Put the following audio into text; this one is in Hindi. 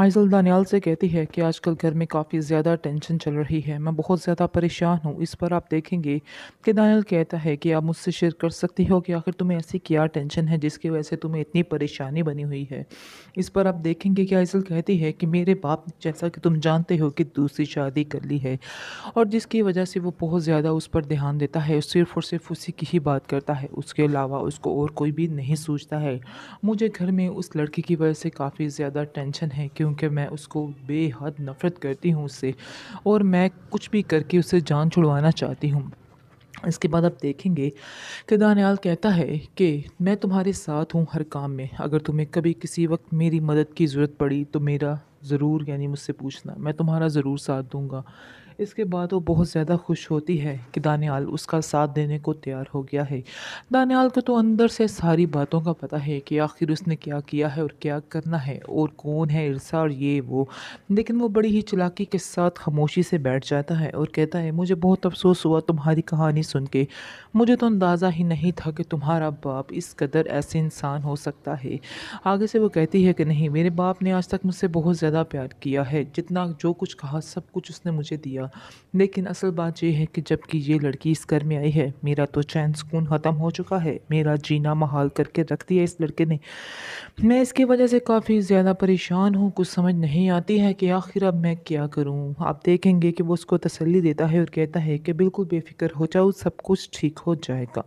आइजल दानियाल से कहती है कि आजकल घर में काफ़ी ज़्यादा टेंशन चल रही है मैं बहुत ज़्यादा परेशान हूँ इस पर आप देखेंगे कि दानियाल कहता है कि आप मुझसे शेयर कर सकती हो कि आखिर तुम्हें ऐसी क्या टेंशन है जिसकी वजह से तुम्हें इतनी परेशानी बनी हुई है इस पर आप देखेंगे कि आइजल कहती है कि मेरे बाप ने जैसा कि तुम जानते हो कि दूसरी शादी कर ली है और जिसकी वजह से वो बहुत ज़्यादा उस पर ध्यान देता है सिर्फ और सिर्फ उसी की ही बात करता है उसके अलावा उसको और कोई भी नहीं सोचता है मुझे घर में उस लड़की की वजह से काफ़ी ज़्यादा टेंशन है क्यों क्योंकि मैं उसको बेहद नफ़रत करती हूँ उससे और मैं कुछ भी करके उससे जान छुड़वाना चाहती हूँ इसके बाद आप देखेंगे कि दानियाल कहता है कि मैं तुम्हारे साथ हूँ हर काम में अगर तुम्हें कभी किसी वक्त मेरी मदद की ज़रूरत पड़ी तो मेरा ज़रूर यानी मुझसे पूछना मैं तुम्हारा ज़रूर साथ दूँगा इसके बाद वो बहुत ज़्यादा खुश होती है कि दानियाल उसका साथ देने को तैयार हो गया है दानियाल को तो अंदर से सारी बातों का पता है कि आखिर उसने क्या किया है और क्या करना है और कौन है इरसा और ये वो लेकिन वो बड़ी ही चलाकी के साथ खामोशी से बैठ जाता है और कहता है मुझे बहुत अफसोस हुआ तुम्हारी कहानी सुन के मुझे तो अंदाज़ा ही नहीं था कि तुम्हारा बाप इस कदर ऐसे इंसान हो सकता है आगे से वो कहती है कि नहीं मेरे बाप ने आज तक मुझसे बहुत ज़्यादा ज़्यादा प्यार किया है जितना जो कुछ कहा सब कुछ उसने मुझे दिया लेकिन असल बात यह है कि जबकि ये लड़की इस घर में आई है मेरा तो चैन सुकून ख़त्म हो चुका है मेरा जीना महाल करके रख दिया इस लड़के ने मैं इसकी वजह से काफ़ी ज़्यादा परेशान हूँ कुछ समझ नहीं आती है कि आखिर अब मैं क्या करूँ आप देखेंगे कि वो उसको तसली देता है और कहता है कि बिल्कुल बेफिक्र हो जाओ सब कुछ ठीक हो जाएगा